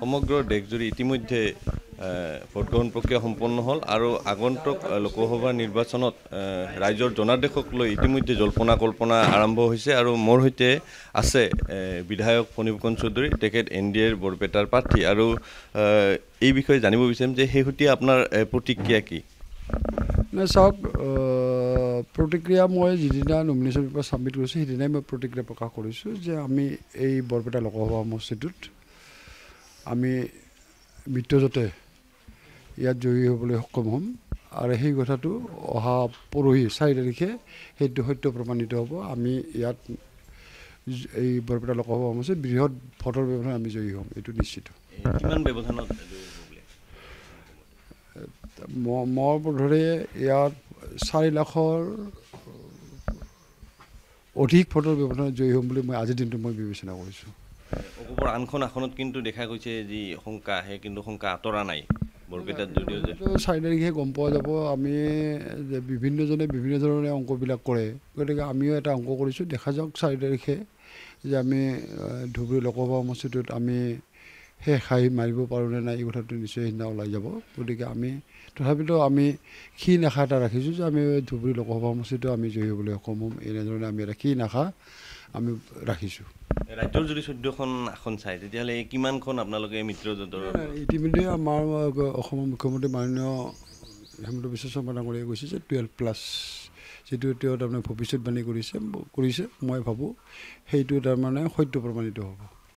সমগ্র দেশজুড়ি ইতিমধ্যে ভোটগ্রহণ প্রক্রিয়া সম্পন্ন হল আর আগন্তক লোকসভা নির্বাচনত রাইজর জনাদেশক ইতিমধ্যে জল্পনা কল্পনা আরম্ভ হয়েছে আর মোর হইতে আছে বিধায়ক ফণীভূষণ চৌধুরী তখন এন ডি এর বরপেটার প্রার্থী আর এই বিষয়ে জানিব বিচার যে শেহতি আপনার প্রতিক্রিয়া কি চক প্রতিক্রিয়া মই যদিনা নমিনেশন পেপার সাবমিট করেছো সেদিনাই মই প্রতিক্রিয়া প্রকাশ করেছো যে আমি এই বরপেটা লোকসভা সমষ্টিটা আমি মিত্ৰজোঁটে ইয়াত জয়ী হ'বলৈ সক্ষম হ'ম আৰু সেই কথাটো অহা পৰহি চাৰি তাৰিখে সেইটো সত্য প্ৰমাণিত হ'ব আমি ইয়াত এই বৰপেটা লোকসভা সমষ্টি বৃহৎ ভোটৰ ব্যৱধান আমি জয়ী হ'ম এইটো নিশ্চিত মোৰ বোধৰে ইয়াত চাৰি লাখৰ অধিক ভোটৰ ব্যৱধানত জয়ী হ'ম বুলি মই আজিৰ দিনটো মই বিবেচনা কৰিছোঁ অকুপৰ আনখন আসনত কিন্তু দেখা গৈছে যি শংকা সেই কিন্তু শংকা আঁতৰা নাই চাৰি তাৰিখে গম পোৱা যাব আমি যে বিভিন্নজনে বিভিন্ন ধৰণে অংকবিলাক কৰে গতিকে আমিও এটা অংক কৰিছোঁ দেখা যাওক চাৰি তাৰিখে যে আমি ধুবুৰী লোকসভা সমষ্টিটোত আমি শেষ হাঁহি মাৰিব পাৰোঁনে নাই এই কথাটো নিশ্চয় সেইদিনা ওলাই যাব গতিকে আমি তথাপিতো আমি ক্ষীণ আশা এটা ৰাখিছোঁ যে আমি ধুবুৰী লোকসভা সমষ্টিটো আমি জয় হ'বলৈ সক্ষম হ'ম এনেধৰণে আমি এটা ক্ষীণ আশা আমি ৰাখিছোঁ ৰাজ্যৰ যদি চৈধ্যখন আসন চাই তেতিয়াহ'লে কিমানখন আপোনালোকে মিত্ৰজোঁটৰ ইতিমধ্যে আমাৰ অসমৰ মুখ্যমন্ত্ৰী মাননীয় হিমন্ত বিশ্ব শৰ্মা ডাঙৰীয়ে কৈছে যে টুৱেলভ প্লাছ যিটো তেওঁ তাৰমানে ভৱিষ্যতবাণী কৰিছে কৰিছে মই ভাবোঁ সেইটো তাৰমানে সত্য প্ৰমাণিত হ'ব